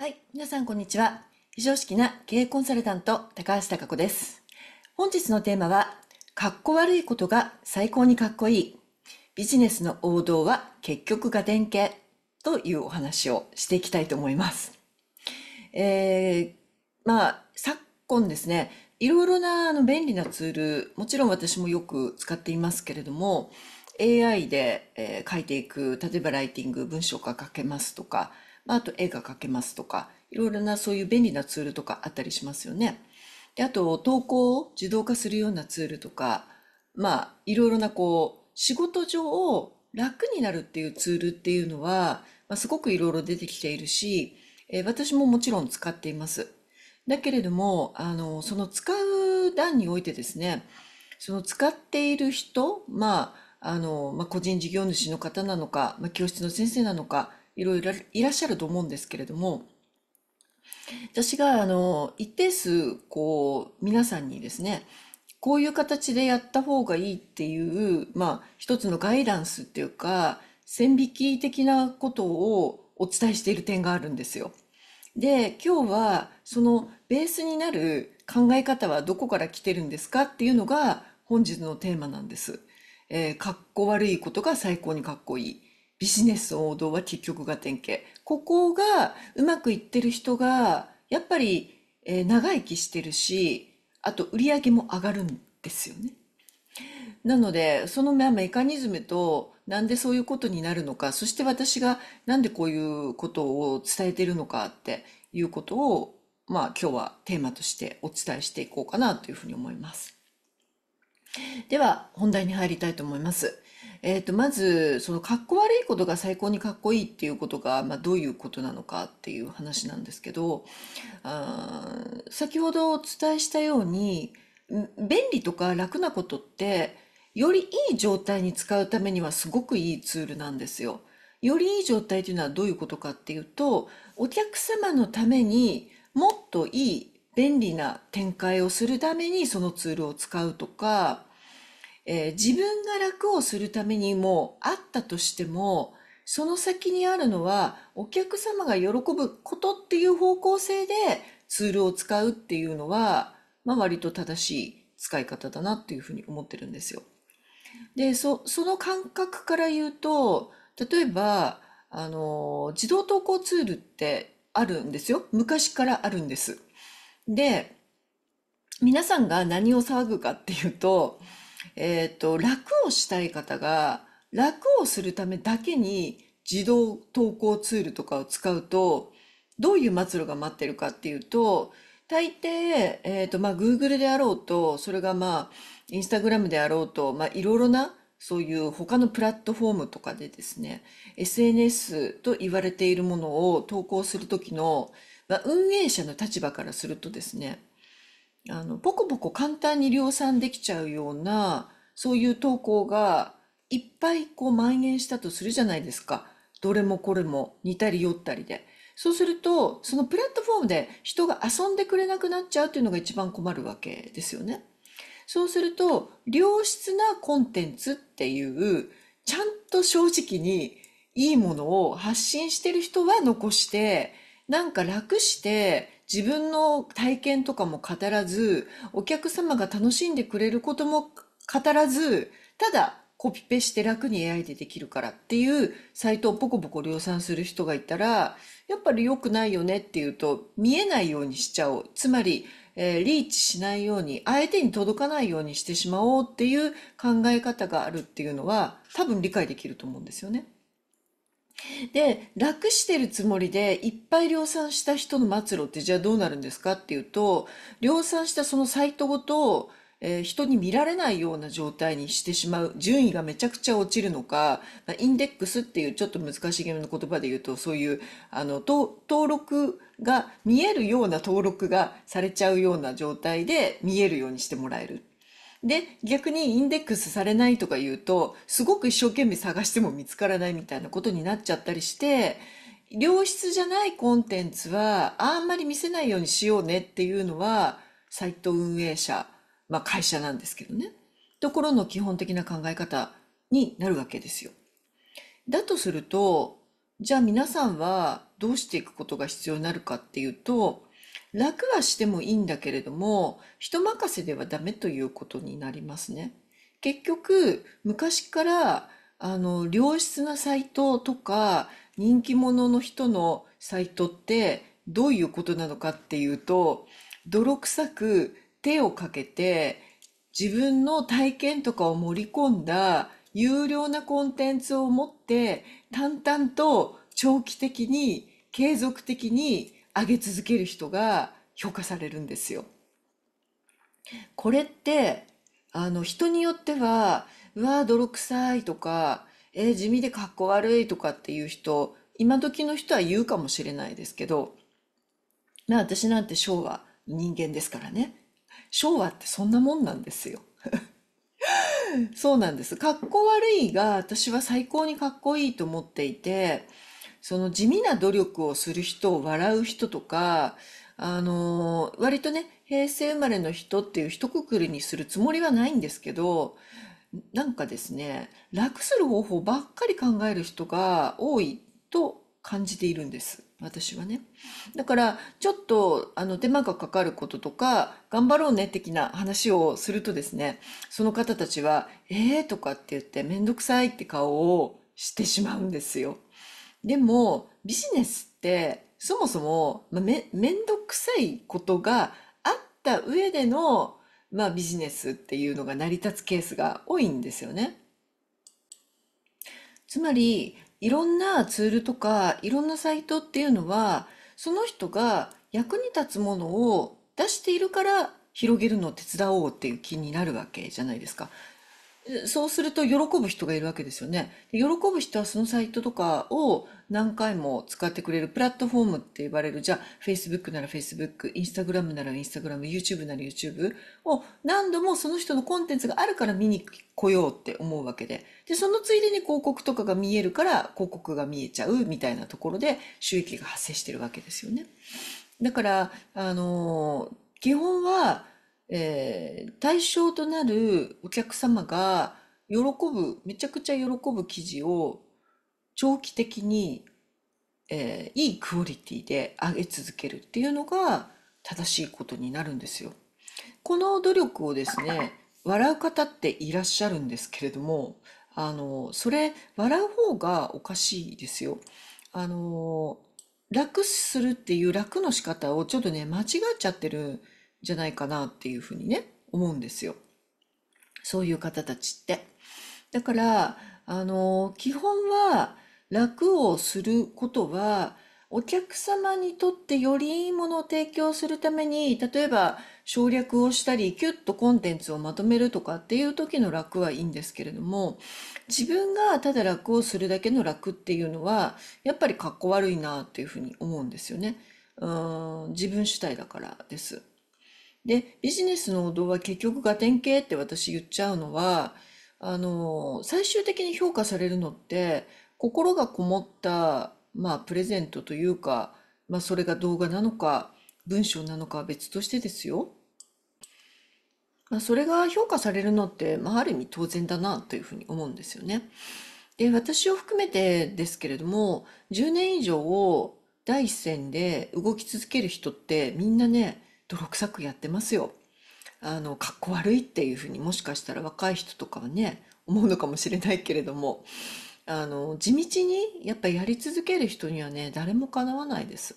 はい、皆さんこんにちは。非常識な経営コンサルタント高橋貴子です。本日のテーマは、かっこ悪いことが最高にかっこいい。ビジネスの王道は結局が典型というお話をしていきたいと思います。えー、まあ、昨今ですね、いろいろなあの便利なツール、もちろん私もよく使っていますけれども、AI で、えー、書いていく、例えばライティング、文章が書けますとか、まあ、あと絵が描けますとか、いろいろなそういう便利なツールとかあったりしますよね。で、あと、投稿を自動化するようなツールとか、まあ、いろいろなこう、仕事上楽になるっていうツールっていうのは、まあ、すごくいろいろ出てきているし、えー、私ももちろん使っています。だけれども、あの、その使う段においてですね、その使っている人、まあ、あの、まあ、個人事業主の方なのか、まあ、教室の先生なのか、いろいろいらっしゃると思うんですけれども、私があの一定数こう皆さんにですねこういう形でやった方がいいっていうまあ一つのガイダンスっていうか線引き的なことをお伝えしている点があるんですよ。で今日はそのベースになる考え方はどこから来てるんですかっていうのが本日のテーマなんです。えー、かっこ悪いことが最高にかっこいい。ビジネス王道は結局が典型。ここがうまくいってる人が、やっぱり、えー、長生きしてるし、あと売り上げも上がるんですよね。なので、そのメカニズムと、なんでそういうことになるのか、そして私がなんでこういうことを伝えてるのかっていうことを、まあ今日はテーマとしてお伝えしていこうかなというふうに思います。では、本題に入りたいと思います。えっと、まず、その、かっこ悪いことが最高にかっこいいっていうことが、まあ、どういうことなのかっていう話なんですけど、あ先ほどお伝えしたように、便利とか楽なことって、よりいい状態に使うためにはすごくいいツールなんですよ。よりいい状態というのはどういうことかっていうと、お客様のためにもっといい便利な展開をするためにそのツールを使うとか、えー、自分が楽をするためにもあったとしてもその先にあるのはお客様が喜ぶことっていう方向性でツールを使うっていうのは、まあ、割と正しい使い方だなっていうふうに思ってるんですよ。でそその感覚から言うと例えばあの自動投稿ツールってあるんですよ昔からあるんです。で皆さんが何を騒ぐかっていうとえっ、ー、と、楽をしたい方が、楽をするためだけに自動投稿ツールとかを使うと、どういう末路が待ってるかっていうと、大抵、えっ、ー、と、まあ、Google であろうと、それがまあ、Instagram であろうと、まあ、いろいろな、そういう他のプラットフォームとかでですね、SNS と言われているものを投稿するときの、まあ、運営者の立場からするとですね、あのボコボコ簡単に量産できちゃうようなそういう投稿がいっぱいこう蔓延したとするじゃないですかどれもこれも似たり寄ったりでそうするとそのプラットフォームで人が遊んでくれなくなっちゃうっていうのが一番困るわけですよねそうすると良質なコンテンツっていうちゃんと正直にいいものを発信してる人は残してなんか楽して自分の体験とかも語らず、お客様が楽しんでくれることも語らず、ただコピペして楽に AI でできるからっていうサイトをポコポコ量産する人がいたら、やっぱり良くないよねっていうと、見えないようにしちゃおう。つまり、えー、リーチしないように、相手に届かないようにしてしまおうっていう考え方があるっていうのは、多分理解できると思うんですよね。で、楽してるつもりでいっぱい量産した人の末路ってじゃあどうなるんですかっていうと、量産したそのサイトごと、えー人に見られないような状態にしてしまう、順位がめちゃくちゃ落ちるのか、まあインデックスっていうちょっと難しげな言葉で言うと、そういう、あの、と登録が見えるような登録がされちゃうような状態で見えるようにしてもらえる。で、逆にインデックスされないとか言うと、すごく一生懸命探しても見つからないみたいなことになっちゃったりして、良質じゃないコンテンツはあんまり見せないようにしようねっていうのは、サイト運営者、まあ会社なんですけどね。ところの基本的な考え方になるわけですよ。だとすると、じゃあ皆さんはどうしていくことが必要になるかっていうと、楽はしてもいいんだけれども、人任せではダメということになりますね。結局、昔から、あの、良質なサイトとか、人気者の人のサイトって、どういうことなのかっていうと、泥臭く手をかけて、自分の体験とかを盛り込んだ有料なコンテンツを持って、淡々と長期的に継続的に上げ続ける人が評価されるんですよ。これってあの人によってはうわ泥臭いとか、えー、地味でかっこ悪いとかっていう人今時の人は言うかもしれないですけど、まあ、私なんて昭和人間ですからね昭和ってそんなもんなんですよ。そうなんです。かっこ悪いが私は最高にかっこいいと思っていてその地味な努力をする人を笑う人とか、あの、割とね、平成生まれの人っていう一括りにするつもりはないんですけど、なんかですね、楽する方法ばっかり考える人が多いと感じているんです。私はね。だから、ちょっと、あの、手間がかかることとか、頑張ろうね、的な話をするとですね、その方たちは、ええー、とかって言って、めんどくさいって顔をしてしまうんですよ。でも、ビジネスって、そもそも、まあ、め、めんくさいことがあった上での、まあ、ビジネスっていうのが成り立つケースが多いんですよね。つまり、いろんなツールとか、いろんなサイトっていうのは、その人が役に立つものを出しているから広げるのを手伝おうっていう気になるわけじゃないですか。そうすると喜ぶ人がいるわけですよね。で喜ぶ人はそのサイトとかを何回も使ってくれるプラットフォームって言われる、じゃあ Facebook なら Facebook、Instagram なら Instagram、YouTube なら YouTube を何度もその人のコンテンツがあるから見に来ようって思うわけで。で、そのついでに広告とかが見えるから広告が見えちゃうみたいなところで収益が発生してるわけですよね。だから、あのー、基本は、えー、対象となるお客様が喜ぶ、めちゃくちゃ喜ぶ記事を長期的に、えー、いいクオリティで上げ続けるっていうのが正しいことになるんですよ。この努力をですね、笑う方っていらっしゃるんですけれども、あの、それ、笑う方がおかしいですよ。あの、楽するっていう楽の仕方をちょっとね、間違っちゃってるじゃないかなっていうふうにね思うんですよそういう方たちってだからあの基本は楽をすることはお客様にとってよりいいものを提供するために例えば省略をしたりキュッとコンテンツをまとめるとかっていう時の楽はいいんですけれども自分がただ楽をするだけの楽っていうのはやっぱりかっこ悪いなっていうふうに思うんですよね。うん自分主体だからです。で、ビジネスの王道は結局ガテン系って私言っちゃうのは、あの、最終的に評価されるのって、心がこもった、まあ、プレゼントというか、まあ、それが動画なのか、文章なのかは別としてですよ。まあ、それが評価されるのって、まあ、ある意味当然だなというふうに思うんですよね。で、私を含めてですけれども、10年以上を第一線で動き続ける人ってみんなね、泥臭くやってますよ。あの、かっこ悪いっていうふうにもしかしたら若い人とかはね、思うのかもしれないけれども、あの、地道にやっぱやり続ける人にはね、誰もかなわないです。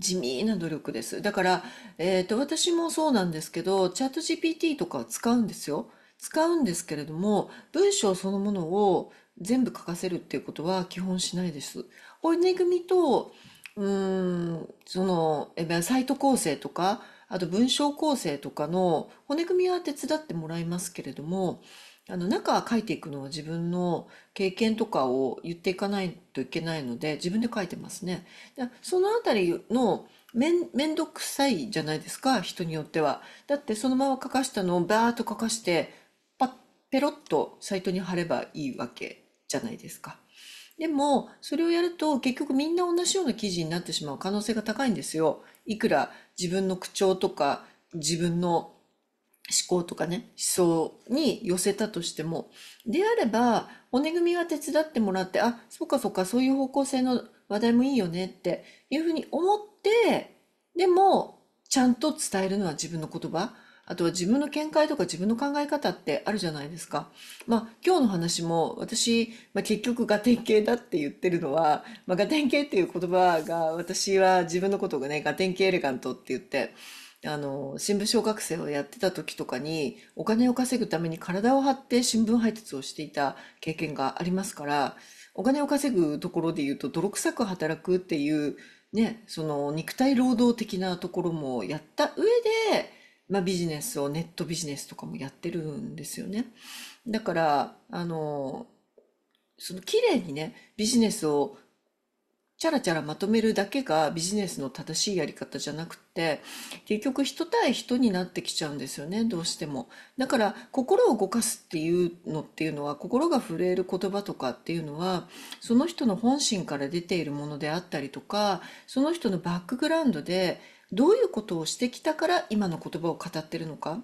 地味な努力です。だから、えっ、ー、と、私もそうなんですけど、チャット GPT とかは使うんですよ。使うんですけれども、文章そのものを全部書かせるっていうことは基本しないです。骨組みと、うん、その、サイト構成とか、あと文章構成とかの骨組みは手伝ってもらいますけれども、あの中は書いていくのは自分の経験とかを言っていかないといけないので自分で書いてますね。そのあたりの面倒くさいじゃないですか人によっては。だってそのまま書かしたのをバーっと書かしてパッペロッとサイトに貼ればいいわけじゃないですか。でもそれをやると結局みんな同じような記事になってしまう可能性が高いんですよ。いくら自分の口調とか自分の思考とかね、思想に寄せたとしても、であれば、骨組みは手伝ってもらって、あ、そうかそうか、そういう方向性の話題もいいよねっていうふうに思って、でも、ちゃんと伝えるのは自分の言葉。あとは自分の見解とか自分の考え方ってあるじゃないですか。まあ今日の話も私、まあ、結局ガテン系だって言ってるのは、まあ、ガテン系っていう言葉が私は自分のことがねガテン系エレガントって言って。あの、新聞小学生をやってた時とかに、お金を稼ぐために体を張って新聞配達をしていた経験がありますから、お金を稼ぐところで言うと、泥臭く働くっていう、ね、その肉体労働的なところもやった上で、まあ、ビジネスをネットビジネスとかもやってるんですよね。だから、あの、その綺麗にね、ビジネスをチャラチャラまとめるだけがビジネスの正しいやり方じゃなくて、結局人対人になってきちゃうんですよね、どうしても。だから心を動かすっていうのっていうのは、心が震える言葉とかっていうのは、その人の本心から出ているものであったりとか、その人のバックグラウンドで、どういうことをしてきたから今の言葉を語ってるのか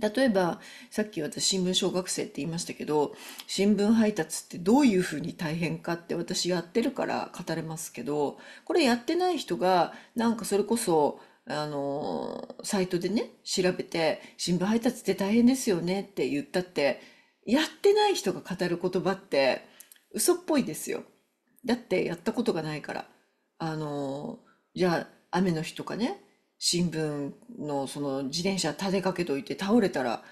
例えばさっき私新聞小学生って言いましたけど新聞配達ってどういうふうに大変かって私やってるから語れますけどこれやってない人がなんかそれこそあのサイトでね調べて新聞配達って大変ですよねって言ったってやってない人が語る言葉って嘘っぽいですよだってやったことがないからあのじゃあ雨の日とかね新聞のその自転車立てかけといて倒れたら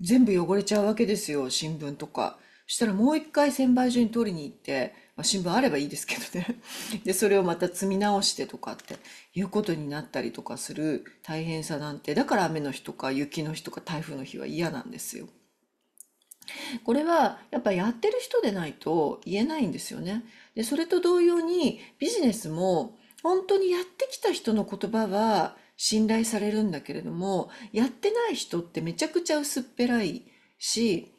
全部汚れちゃうわけですよ新聞とか。そしたらもう一回専売所に取りに行って、まあ、新聞あればいいですけどねでそれをまた積み直してとかっていうことになったりとかする大変さなんてだから雨の日とか雪の日とか台風の日は嫌なんですよ。これはやっぱやってる人でないと言えないんですよね。でそれと同様にビジネスも本当にやってきた人の言葉は信頼されるんだけれどもやってない人ってめちゃくちゃ薄っぺらいし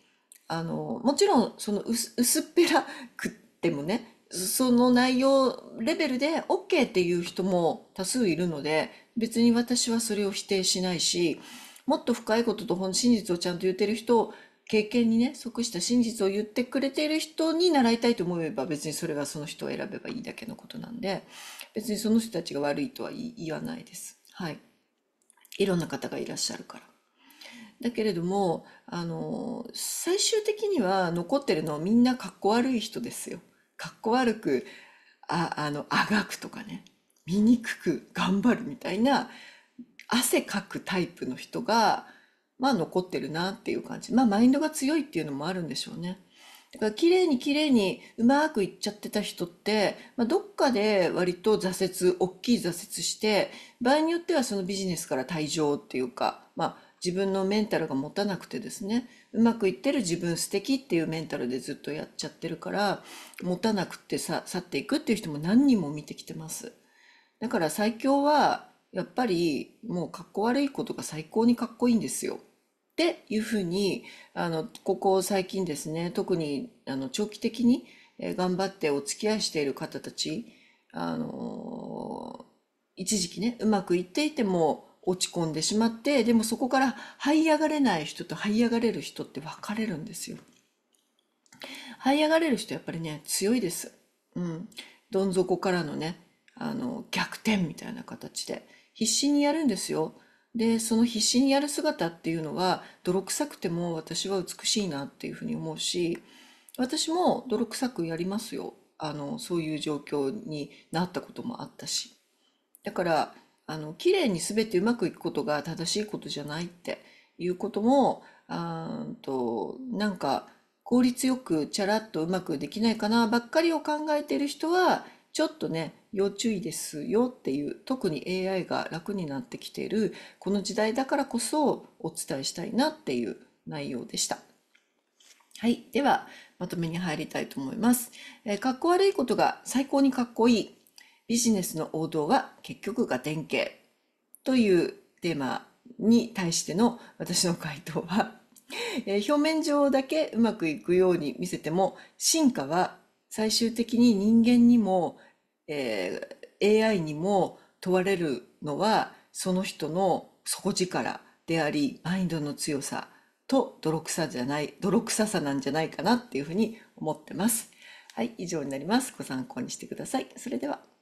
あのもちろんその薄っぺらくってもねその内容レベルで OK っていう人も多数いるので別に私はそれを否定しないしもっと深いことと本真実をちゃんと言ってる人を経験にね即した真実を言ってくれている人に習いたいと思えば別にそれはその人を選べばいいだけのことなんで別にその人たちが悪いとは言わないです。はい。いろんな方がいらっしゃるから。だけれども、あの、最終的には残ってるのはみんなかっこ悪い人ですよ。かっこ悪く、あ、あの、あがくとかね、醜く頑張るみたいな、汗かくタイプの人が、まあ残ってるなっていう感じ。まあマインドが強いっていうのもあるんでしょうね。だから綺麗に綺麗にうまくいっちゃってた人って、まあ、どっかで割と挫折、大きい挫折して、場合によってはそのビジネスから退場っていうか、まあ自分のメンタルが持たなくてですね、うまくいってる自分素敵っていうメンタルでずっとやっちゃってるから、持たなくてさ去っていくっていう人も何人も見てきてます。だから最強は、やっぱりもうかっこ悪いことが最高にかっこいいんですよ。っていうふうにあのここ最近ですね特にあの長期的に頑張ってお付き合いしている方たちあの一時期ねうまくいっていても落ち込んでしまってでもそこから這い上がれない人と這い上がれる人って分かれるんですよ。這い上がれる人やっぱりね強いです。うん、どん底からのねあの逆転みたいな形で必死にやるんですよ。で、その必死にやる姿っていうのは、泥臭くても私は美しいなっていうふうに思うし、私も泥臭くやりますよ。あの、そういう状況になったこともあったし。だから、あの、綺麗に全てうまくいくことが正しいことじゃないっていうことも、あーと、なんか、効率よくチャラッとうまくできないかなばっかりを考えてる人は、ちょっとね、要注意ですよっていう特に AI が楽になってきているこの時代だからこそお伝えしたいなっていう内容でした。はい。では、まとめに入りたいと思います。えー、かっこ悪いことが最高にかっこいい。ビジネスの王道は結局が典型。というテーマに対しての私の回答は、えー、表面上だけうまくいくように見せても、進化は最終的に人間にもえー、AI にも問われるのはその人の底力でありマインドの強さと泥臭じゃない泥臭さなんじゃないかなっていうふうに思ってます。はい、以上になります。ご参考にしてください。それでは。